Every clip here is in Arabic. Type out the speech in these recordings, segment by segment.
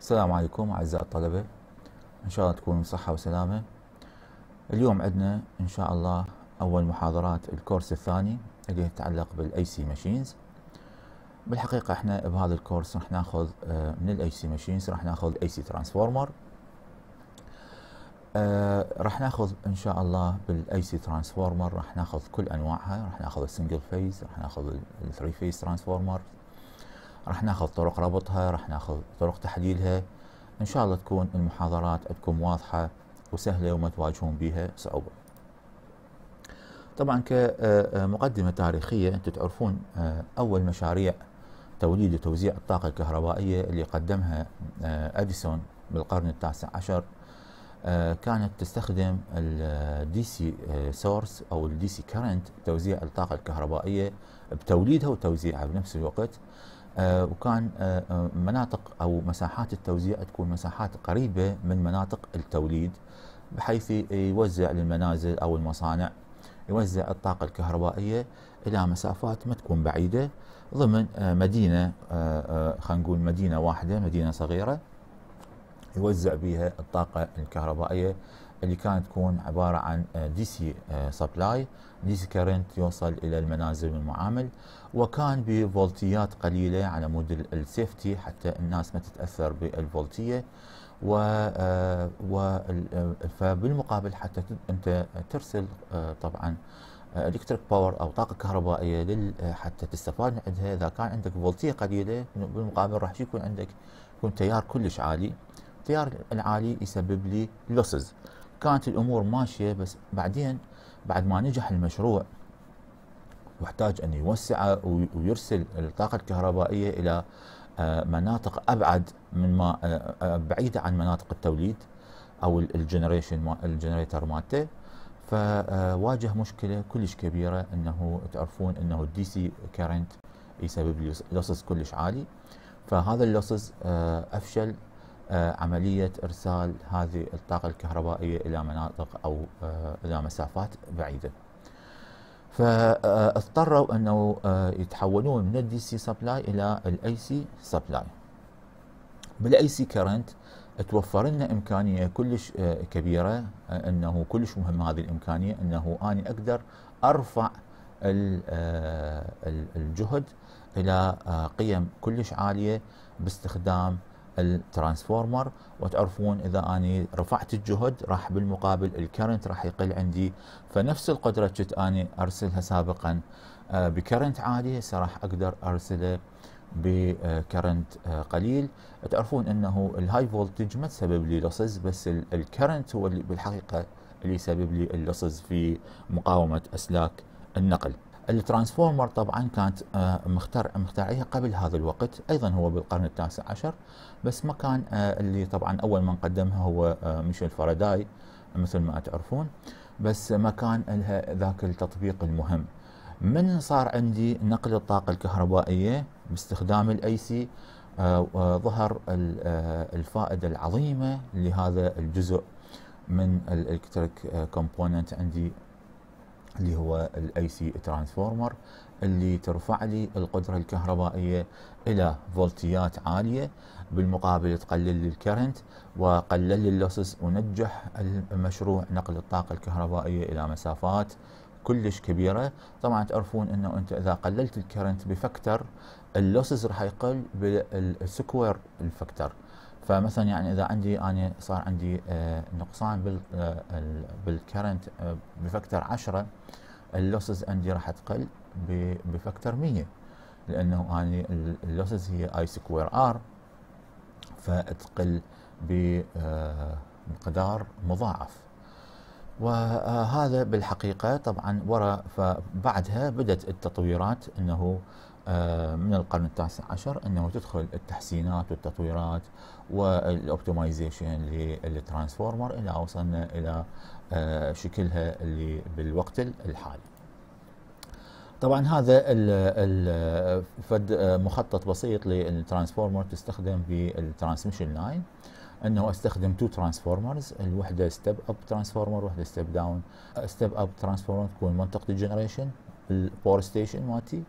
السلام عليكم أعزائي الطلبة إن شاء الله تكونوا بصحة وسلامة اليوم عندنا إن شاء الله أول محاضرات الكورس الثاني اللي يتعلق بالاي سي ماشينز بالحقيقة احنا بهذا الكورس راح ناخذ آه، من الاي سي ماشينز راح ناخذ اي سي ترانسفورمر راح ناخذ ان شاء الله بالاي سي ترانسفورمر راح ناخذ كل انواعها راح ناخذ السنجل فيز راح ناخذ الثري فيز ترانسفورمر راح ناخذ طرق ربطها راح ناخذ طرق تحليلها ان شاء الله تكون المحاضرات عندكم واضحه وسهله وما تواجهون بها صعوبه طبعا كمقدمه آه، آه، تاريخيه انتم تعرفون آه، اول مشاريع توليد وتوزيع الطاقه الكهربائيه اللي قدمها اديسون بالقرن التاسع عشر كانت تستخدم الدي سي سورس او الدي سي كرنت توزيع الطاقه الكهربائيه بتوليدها وتوزيعها بنفس الوقت آه، وكان آه، آه، مناطق او مساحات التوزيع تكون مساحات قريبه من مناطق التوليد بحيث يوزع للمنازل او المصانع يوزع الطاقه الكهربائيه الى مسافات ما تكون بعيده ضمن مدينه خلينا نقول مدينه واحده مدينه صغيره يوزع بها الطاقه الكهربائيه اللي كانت تكون عباره عن دي سي سبلاي دي سي كرنت يوصل الى المنازل والمعامل وكان بفولتيات قليله على مود السيفتي حتى الناس ما تتاثر بالفولتيه و, آه، و آه، فبالمقابل حتى انت ترسل آه، طبعا الكتريك باور او طاقه كهربائيه لل حتى تستفاد من عندها اذا كان عندك فولتيه قليله بالمقابل راح يكون عندك يكون تيار كلش عالي التيار العالي يسبب لي لوسز كانت الامور ماشيه بس بعدين بعد ما نجح المشروع واحتاج ان يوسعه ويرسل الطاقه الكهربائيه الى آه، مناطق ابعد من ما آه، آه، بعيده عن مناطق التوليد او الجنريشن الجنريتر مالته فواجه مشكله كلش كبيره انه تعرفون انه الدي سي كارنت يسبب لي لوسز كلش عالي فهذا اللوسز افشل آه، عملية إرسال هذه الطاقة الكهربائية إلى مناطق أو آه، إلى مسافات بعيدة فاضطروا أنه آه، يتحولون من الدي سي سبلاي إلى الاي سي سبلاي بالاي سي كرنت توفر لنا إمكانية كلش كبيرة أنه كلش مهم هذه الإمكانية أنه أنا أقدر أرفع الجهد إلى قيم كلش عالية باستخدام الترانسفورمر وتعرفون اذا اني رفعت الجهد راح بالمقابل الكرنت راح يقل عندي فنفس القدره كنت اني ارسلها سابقا آه، بكرنت عالي هسه راح اقدر ارسله بكرنت آه، قليل تعرفون انه الهاي فولتج ما تسبب لي لصز بس الكرنت هو اللي بالحقيقه اللي يسبب لي اللصز في مقاومه اسلاك النقل الترانسفورمر طبعا كانت آه، مختار مخترعيها قبل هذا الوقت ايضا هو بالقرن التاسع عشر بس ما كان آه، اللي طبعا اول من قدمها هو آه، ميشيل فاراداي مثل ما تعرفون بس ما كان لها ذاك التطبيق المهم من صار عندي نقل الطاقة الكهربائية باستخدام الاي سي ظهر الفائدة العظيمة لهذا الجزء من الالكتريك كومبوننت عندي اللي هو الاي سي ترانسفورمر اللي ترفع لي القدره الكهربائيه الى فولتيات عاليه بالمقابل تقلل لي الكرنت وقلل لي اللوسز ونجح المشروع نقل الطاقه الكهربائيه الى مسافات كلش كبيره طبعا تعرفون انه انت اذا قللت الكرنت بفكتر اللوسز راح يقل بالسكوير الفكتر فمثلا يعني اذا عندي انا صار عندي آه، نقصان آه، بالكرنت بفكتر 10 اللوسز عندي راح تقل بفكتر 100 لانه اني اللوسز هي اي سكوير ار فتقل بمقدار آه، مضاعف وهذا بالحقيقه طبعا وراء فبعدها بدات التطويرات انه آه، من القرن التاسع عشر انه تدخل التحسينات والتطويرات والاوبتمايزيشن للترانسفورمر الى وصلنا الى آه، شكلها اللي بالوقت الحالي. طبعا هذا فد آه، مخطط بسيط للترانسفورمر تستخدم بالترانسميشن لاين انه استخدم تو ترانسفورمرز الوحده ستيب اب ترانسفورمر وحده ستيب داون ستيب اب ترانسفورمر تكون منطقه الجنريشن الباور ستيشن مالتي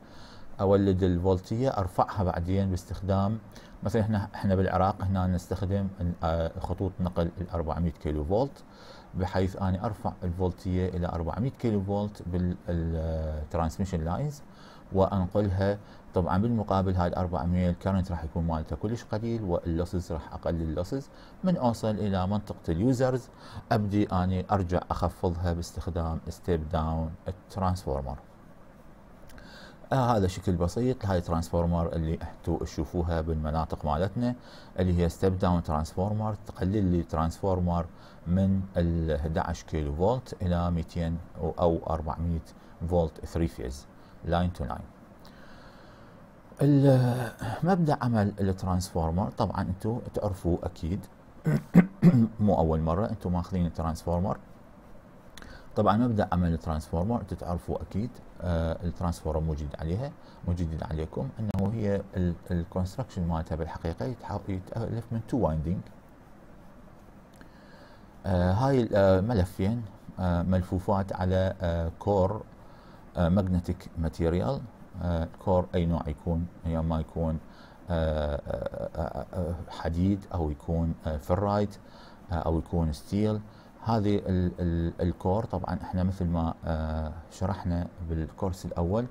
اولد الفولتيه ارفعها بعدين باستخدام مثلا احنا احنا بالعراق هنا نستخدم آه، خطوط نقل ال 400 كيلو فولت بحيث اني ارفع الفولتيه الى 400 كيلو فولت بالترانسميشن لاينز آه، وانقلها طبعا بالمقابل هاي ال 400 الكرنت راح يكون مالته كلش قليل واللوسز راح اقلل اللوسز من اوصل الى منطقه اليوزرز ابدي اني ارجع اخفضها باستخدام ستيب داون الترانسفورمر آه هذا شكل بسيط هاي ترانسفورمر اللي انتم تشوفوها بالمناطق مالتنا اللي هي ستيب داون ترانسفورمر تقلل لي ترانسفورمر من ال 11 كيلو فولت الى 200 او 400 فولت 3 فيز لاين تو لاين مبدا عمل الترانسفورمر طبعا انتم تعرفوا اكيد مو اول مره انتم ماخذين الترانسفورمر طبعا مبدا عمل الترانسفورمر انتم تعرفوا اكيد آه، الترانسفورمر موجود عليها موجود عليكم انه هي الكونستراكشن مالتها بالحقيقه يتالف من تو وايندنج آه، هاي الملفين آه، ملفوفات على كور ماجنتيك ماتيريال كور اي نوع يكون يا ما يكون حديد او يكون فرايت او يكون ستيل هذه الكور طبعا احنا مثل ما آه، شرحنا بالكورس الاول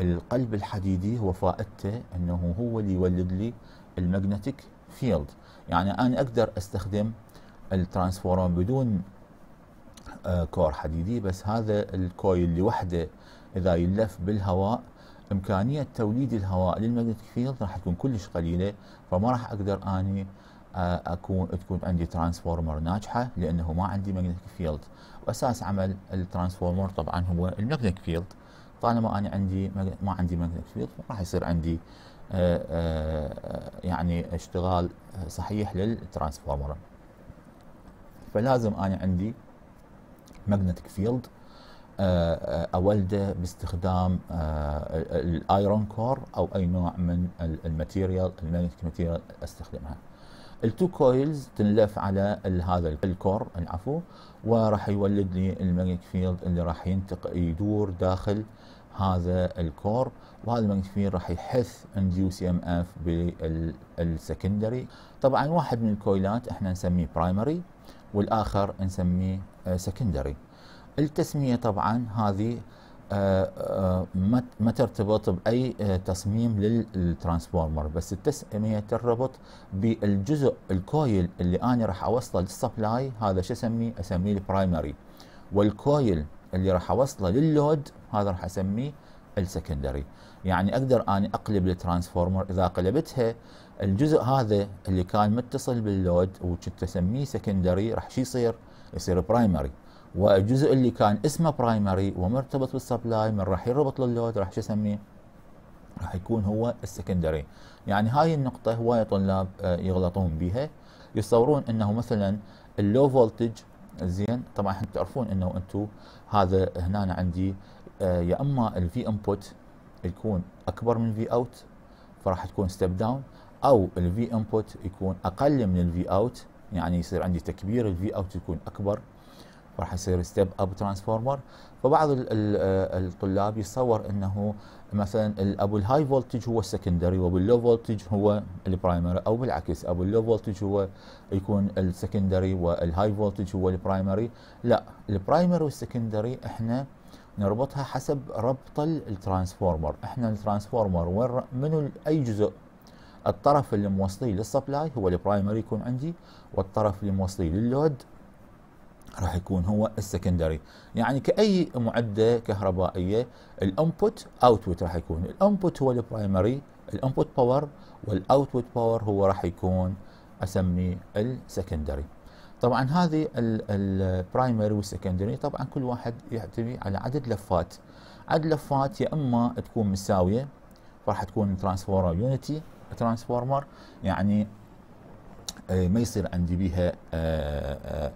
القلب الحديدي هو فائدته انه هو اللي يولد لي المagnetic فيلد يعني انا اقدر استخدم الترانسفورم بدون آه، كور حديدي بس هذا الكويل لوحده اذا يلف بالهواء امكانيه توليد الهواء للمagnetic فيلد راح تكون كلش قليله فما راح اقدر اني اكون تكون عندي ترانسفورمر ناجحه لانه ما عندي ماجنتيك فيلد واساس عمل الترانسفورمر طبعا هو الماجنتيك فيلد طالما انا عندي ما عندي ماجنتيك فيلد راح يصير عندي آه، آه، يعني اشتغال صحيح للترانسفورمر فلازم انا عندي ماجنتيك آه، فيلد اولده باستخدام الايرون كور او اي نوع من الماتيريال الماجنتيك ماتيريال استخدمها التو كويلز تنلف على هذا الكور العفو وراح يولد لي الماجنت فيلد اللي راح ينتقل يدور داخل هذا الكور وهذا الماجنت فيلد راح يحث انديو سي ام اف بالسكندري طبعا واحد من الكويلات احنا نسميه برايمري والاخر نسميه سكندري آه، التسميه طبعا هذه آه، آه، ما ترتبط باي آه، تصميم للترانسفورمر بس التسميه ترتبط بالجزء الكويل اللي انا راح اوصله للسبلاي هذا شو اسميه؟ اسميه البرايمري والكويل اللي راح اوصله لللود هذا راح اسميه السكندري يعني اقدر اني اقلب الترانسفورمر اذا قلبتها الجزء هذا اللي كان متصل باللود وكنت اسميه سكندري راح شو يصير؟ يصير برايمري والجزء اللي كان اسمه برايمري ومرتبط بالسبلاي من راح يربط للود راح شو اسميه؟ راح يكون هو السكندري يعني هاي النقطة هواية طلاب آه، يغلطون بها يصورون انه مثلا اللو فولتج زين طبعا انتم تعرفون انه انتم هذا هنا عندي آه، يا اما الفي انبوت يكون اكبر من في اوت فراح تكون ستيب داون او الفي انبوت يكون اقل من الفي اوت يعني يصير عندي تكبير الفي اوت يكون اكبر راح يصير ستيب اب ترانسفورمر فبعض آه، الطلاب يتصور انه مثلا ابو الهاي فولتج هو السكندري وابو اللو فولتج هو البرايمري او بالعكس ابو اللو فولتج هو يكون السكندري والهاي فولتج هو البرايمري لا البرايمري والسكندري احنا نربطها حسب ربط الترانسفورمر احنا الترانسفورمر وين منو اي جزء الطرف اللي موصليه للسبلاي هو البرايمري يكون عندي والطرف اللي موصليه لللود راح يكون هو السكندري يعني كأي معدة كهربائية الانبوت اوتبوت راح يكون الانبوت هو البرايمري الانبوت باور والاوتبوت باور هو راح يكون اسميه السكندري طبعا هذه البرايمري والسكندري طبعا كل واحد يعتمد على عدد لفات عدد لفات يا اما تكون مساويه راح تكون ترانسفورمر يونيتي ترانسفورمر يعني آه، ما يصير عندي بيها آه، آه،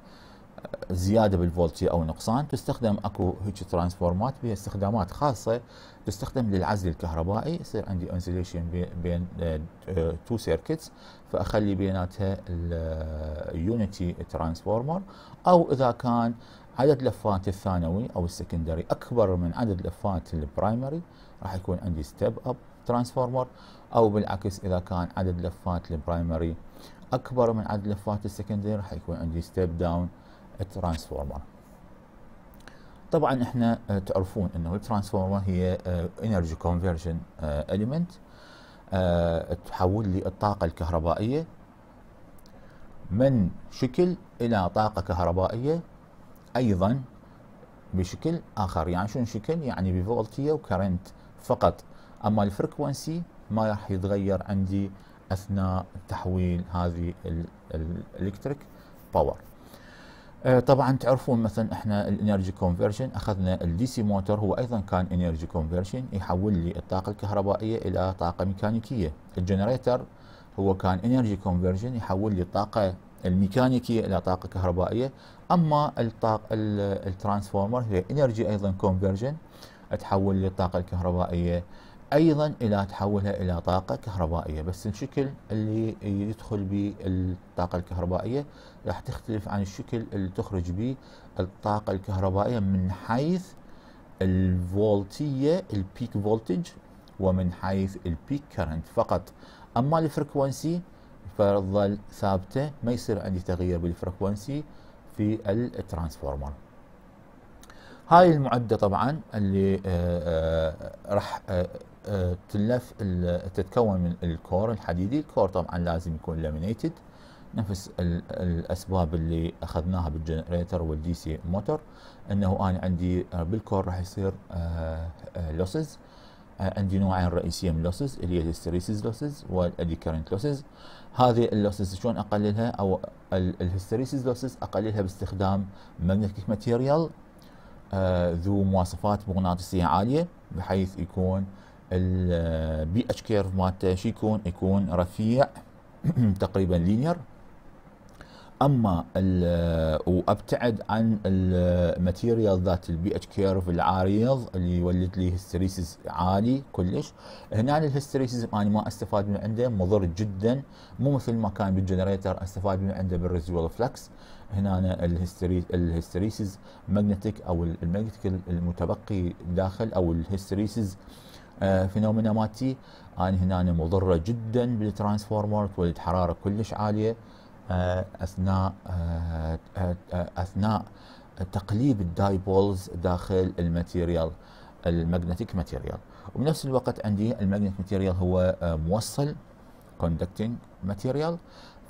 زياده بالفولتي او نقصان تستخدم اكو هيك ترانسفورمات بها استخدامات خاصه تستخدم للعزل الكهربائي يصير عندي انسليشن بين آه، تو سيركتس فاخلي بيناتها اليونيتي ترانسفورمر آه، او اذا كان عدد لفات الثانوي او السكندري اكبر من عدد لفات البرايمري راح يكون عندي ستيب اب ترانسفورمر او بالعكس اذا كان عدد لفات البرايمري اكبر من عدد لفات السكندري راح يكون عندي ستيب داون ترانسفورمر طبعا احنا آه، تعرفون انه الترانسفورمر هي انرجي كونفرجن اليمنت تحول لي الطاقه الكهربائيه من شكل الى طاقه كهربائيه ايضا بشكل اخر يعني شنو شكل يعني بفولتيه وكرنت فقط اما الفريكونسي ما راح يتغير عندي اثناء تحويل هذه الالكتريك باور آه، طبعا تعرفون مثلا احنا الانرجي كونفرشن اخذنا الدي سي موتور هو ايضا كان انرجي كونفرشن يحول لي الطاقه الكهربائيه الى طاقه ميكانيكيه الجنريتر هو كان انرجي كونفرجن يحول لي الطاقه الميكانيكيه الى طاقه كهربائيه اما الطاقه الترانسفورمر هي انرجي ايضا كونفرجن تحول لي الطاقه الكهربائيه ايضا الى تحولها الى طاقه كهربائيه بس الشكل اللي يدخل به الطاقه الكهربائيه راح تختلف عن الشكل اللي تخرج به الطاقه الكهربائيه من حيث الفولتيه البيك فولتج ومن حيث البيك كرنت فقط اما الفريكونسي فتظل ثابته ما يصير عندي تغيير بالفريكونسي في الترانسفورمر هاي المعده طبعا اللي آه، آه، راح آه، تلف تتكون من الكور الحديدي الكور طبعا لازم يكون لامينيتد نفس الاسباب اللي اخذناها بالجنريتر والدي سي موتور انه انا عندي آه، بالكور راح يصير لوسز آه، آه، عندي نوعين رئيسيه من لوسز اللي هي الهستريسيس لوسز والادي كرنت لوسز هذه اللوسز شلون اقللها او الهستريسيس لوسز اقللها باستخدام ماجنتيك ماتيريال ذو مواصفات مغناطيسيه عاليه بحيث يكون البي اتش كيرف مالته شو يكون؟ يكون رفيع تقريبا لينير اما وابتعد عن الماتيريال ذات البي اتش كيرف العريض اللي يولد لي هيستريسيس عالي كلش هنا الهيستريسيس انا ما استفاد من عنده مضر جدا مو مثل ما كان بالجنريتر استفاد من عنده بالريزيوال فلكس هنا الهيستريسيس ماجنتيك او الماجنتيك المتبقي داخل او الهيستريسيس آه، فينومينا مالتي آه، انا هنا مضره جدا بالترانسفورمر تولد حراره كلش عاليه آه، اثناء اثناء تقليب الدايبولز داخل الماتيريال الماجنتيك ماتيريال وبنفس الوقت عندي الماجنت ماتيريال هو موصل كوندكتنج ماتيريال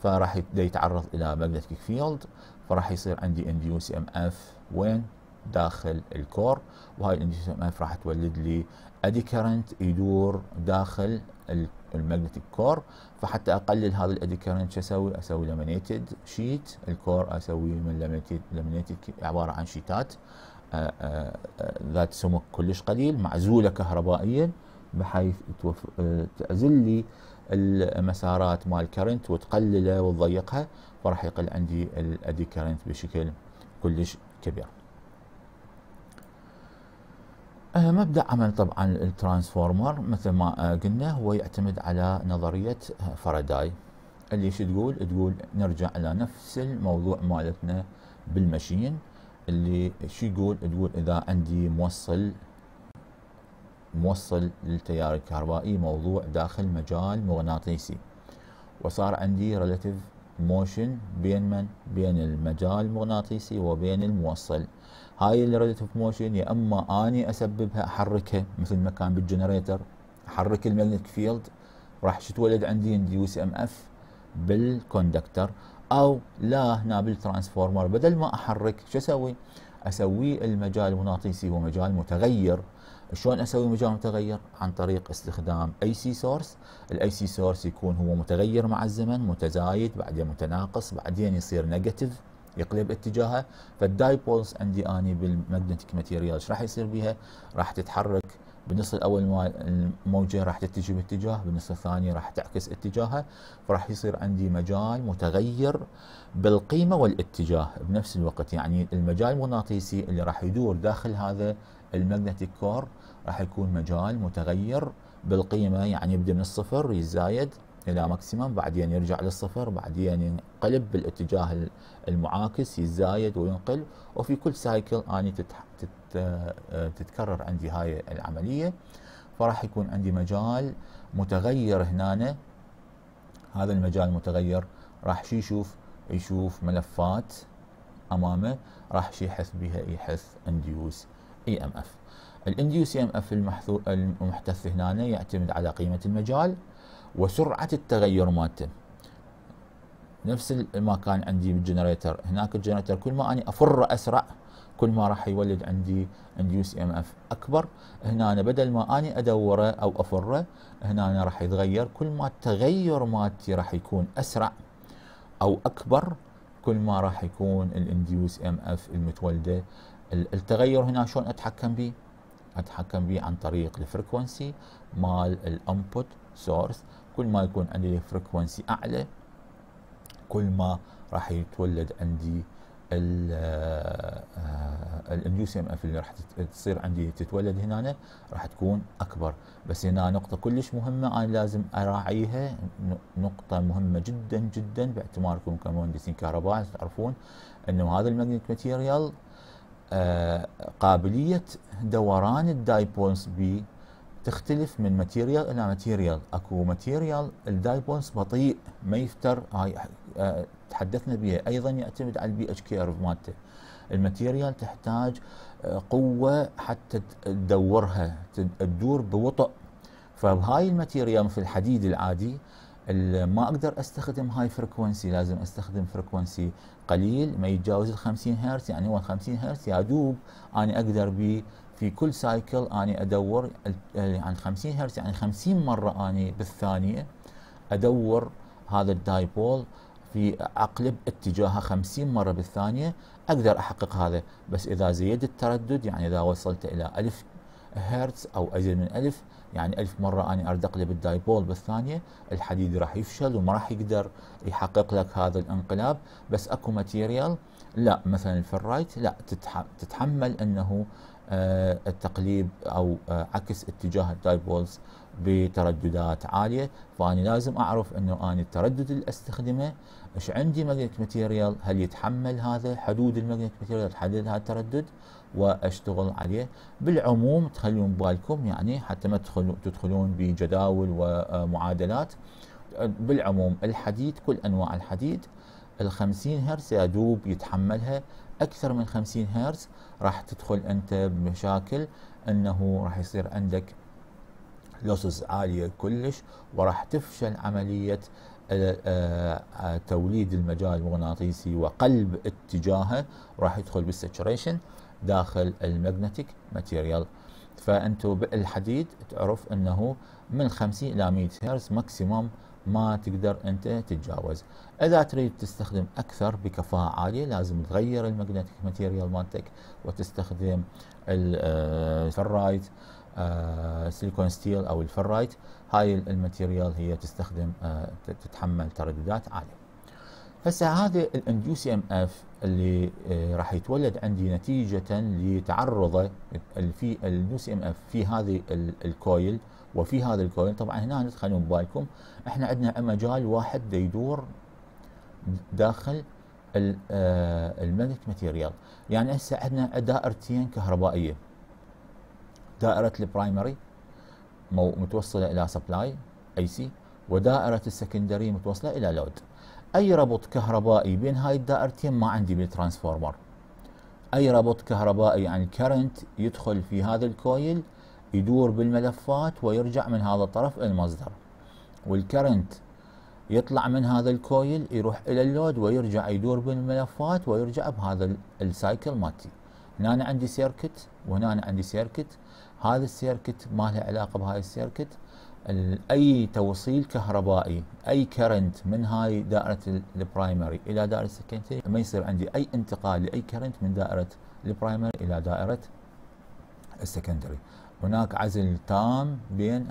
فراح يتعرض الى ماجنتيك فيلد فراح يصير عندي انديوس ام اف وين داخل الكور وهاي الانديوس ام اف راح تولد لي ادي كرنت يدور داخل الماجنتيك كور فحتى اقلل هذا الادي كرنت شو اسوي؟ اسوي لامينيتد شيت الكور اسوي من لامينيتد لامينيتد عباره عن شيتات آه، آه، آه، ذات سمك كلش قليل معزوله كهربائيا بحيث تعزل لي المسارات مال الكرنت وتقلله وتضيقها فراح يقل عندي الادي كرنت بشكل كلش كبير. آه، مبدا عمل طبعا الترانسفورمر مثل ما آه، قلنا هو يعتمد على نظريه آه، فاراداي اللي شو تقول؟ تقول نرجع الى نفس الموضوع مالتنا بالمشين اللي شو يقول؟ تقول اذا عندي موصل موصل للتيار الكهربائي موضوع داخل مجال مغناطيسي وصار عندي ريلاتيف موشن بين من بين المجال المغناطيسي وبين الموصل هاي اللي ريليتيف موشن يا اما اني اسببها احركها مثل ما كان بالجنريتر احرك المagnetic فيلد راح تتولد عندي دي سي ام اف بالكوندكتر او لا هنا بالترانسفورمر بدل ما احرك شو اسوي؟ اسوي المجال المغناطيسي هو مجال متغير شلون اسوي مجال متغير عن طريق استخدام اي سي سورس الاي سي سورس يكون هو متغير مع الزمن متزايد بعدين متناقص بعدين يصير نيجاتيف يقلب اتجاهه فالدايبولز عندي اني بالماجنتيك ماتيريال ايش راح يصير بها راح تتحرك بالنصف الاول الموجه راح تتجه باتجاه بالنصف الثاني راح تعكس اتجاهها فراح يصير عندي مجال متغير بالقيمه والاتجاه بنفس الوقت يعني المجال المغناطيسي اللي راح يدور داخل هذا الماجنتيك كور راح يكون مجال متغير بالقيمه يعني يبدا من الصفر يزايد الى ماكسيمم بعدين يرجع للصفر بعدين ينقلب بالاتجاه المعاكس يزايد وينقل وفي كل سايكل اني آه، تتكرر عندي هاي العمليه فراح يكون عندي مجال متغير هنا هذا المجال المتغير راح شي يشوف يشوف ملفات امامه راح شي يحث بها يحث انديوس اي ام اف الانديو سي ام اف المحتث هنا يعتمد على قيمه المجال وسرعه التغير مالته نفس ما كان عندي بالجنريتر هناك الجنريتر كل ما اني افر اسرع كل ما راح يولد عندي انديوس ام اف اكبر هنا أنا بدل ما اني ادوره او افره هنا أنا راح يتغير كل ما التغير مالتي راح يكون اسرع او اكبر كل ما راح يكون الانديوس ام اف المتولده التغير هنا شلون اتحكم به؟ اتحكم به عن طريق الفريكونسي مال الانبوت سورس كل ما يكون عندي فريكونسي اعلى كل ما راح يتولد عندي ام اف آه، آه، اللي راح تصير عندي تتولد هنا راح تكون اكبر بس هنا نقطه كلش مهمه انا لازم اراعيها نقطه مهمه جدا جدا باعتباركم كمهندسين كهرباء تعرفون انه هذا الماجنت ماتيريال قابلية دوران الدايبولز بي تختلف من ماتيريال الى ماتيريال اكو ماتيريال الدايبولز بطيء ما يفتر هاي آه، تحدثنا بها ايضا يعتمد على البي اتش كيرف مالته الماتيريال تحتاج آه، قوه حتى تدورها تدور ببطء فبهاي الماتيريال مثل الحديد العادي ما اقدر استخدم هاي فريكونسي لازم استخدم فريكونسي قليل ما يتجاوز ال 50 هرتز يعني هو 50 هرتز يا دوب اني اقدر بي في كل سايكل اني ادور عن يعني 50 هرتز يعني 50 مره اني بالثانيه ادور هذا الدايبول في اقلب اتجاهها 50 مره بالثانيه اقدر احقق هذا بس اذا زيد التردد يعني اذا وصلت الى 1000 هرتز او ازيد من الف يعني ألف مرة أنا أردق له بالدايبول بالثانية الحديد راح يفشل وما راح يقدر يحقق لك هذا الانقلاب بس أكو ماتيريال لا مثلا الفرايت لا تتحمل أنه آه، التقليب أو آه، عكس اتجاه الدايبولز بترددات عالية فاني لازم أعرف أنه اني التردد اللي أستخدمه إيش عندي ماجنت ماتيريال هل يتحمل هذا حدود الماجنت ماتيريال تحدد هذا التردد واشتغل عليه بالعموم تخلون بالكم يعني حتى ما تدخلون تدخلون بجداول ومعادلات بالعموم الحديد كل انواع الحديد ال 50 هرتز يا دوب يتحملها اكثر من 50 هرتز راح تدخل انت بمشاكل انه راح يصير عندك لوسز عاليه كلش وراح تفشل عمليه آه، توليد المجال المغناطيسي وقلب اتجاهه راح يدخل بالساتوريشن داخل الماجنتيك ماتيريال فانتو بالحديد تعرف انه من 50 الى 100 هرتز ماكسيموم ما تقدر انت تتجاوز اذا تريد تستخدم اكثر بكفاءه عاليه لازم تغير الماجنتيك ماتيريال مالتك وتستخدم آه، الفرايت آه، سيليكون ستيل او الفرايت هاي الماتيريال هي تستخدم آه، تتحمل ترددات عاليه هسه هذا الام سي ام اف اللي آه، راح يتولد عندي نتيجه لتعرضه في اليو سي ام اف في هذه الكويل وفي هذا الكويل طبعا هنا ندخل ببالكم احنا عندنا مجال واحد يدور داخل آه، الملك ماتيريال يعني هسه عندنا دائرتين كهربائيه دائره البرايمري متوصله الى سبلاي اي سي ودائره السكندري متوصله الى لود اي ربط كهربائي بين هاي الدائرتين ما عندي بالترانسفورمر اي ربط كهربائي عن كرنت يدخل في هذا الكويل يدور بالملفات ويرجع من هذا الطرف المصدر والكرنت يطلع من هذا الكويل يروح الى اللود ويرجع يدور بالملفات ويرجع بهذا السايكل مالتي هنا عندي سيركت وهنا عندي سيركت هذا السيركت ما له علاقه بهاي السيركت اي توصيل كهربائي اي كرنت من هاي دائره البرايمري الى دائره السكندري ما يصير عندي اي انتقال لاي كرنت من دائره البرايمري الى دائره السكندري هناك عزل تام بين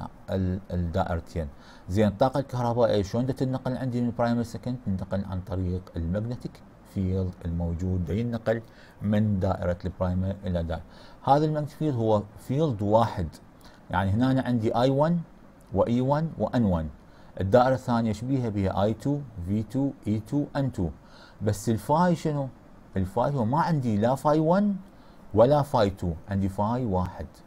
الدائرتين زين الطاقه الكهربائيه شلون تنقل عندي من البرايمري سكند تنتقل عن طريق المagnetic فيلد الموجود دا ينقل من دائره البرايمري الى دائره هذا المagnetic فيلد هو فيلد واحد يعني هنا أنا عندي I1 و e 1 و n 1 الدائره الثانيه شبيها بها i 2 v 2 e 2 n 2 بس الفاي شنو؟ الفاي هو ما عندي لا فاي 1 ولا فاي 2 عندي فاي 1